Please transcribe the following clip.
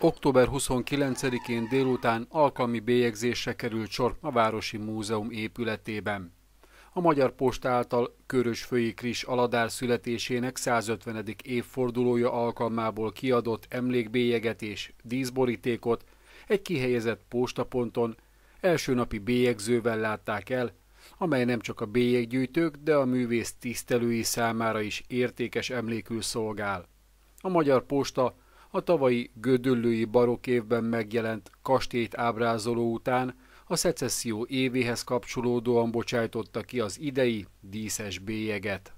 Október 29-én délután alkalmi bélyegzésre került sor a Városi Múzeum épületében. A Magyar Posta által Fői Kris Aladár születésének 150. évfordulója alkalmából kiadott emlékbélyeget és díszborítékot egy kihelyezett postaponton első napi bélyegzővel látták el, amely nem csak a bélyeggyűjtők, de a művész tisztelői számára is értékes emlékül szolgál. A Magyar Posta a tavalyi gödöllői barok évben megjelent kastélyt ábrázoló után a szecesszió évéhez kapcsolódóan bocsájtotta ki az idei díszes bélyeget.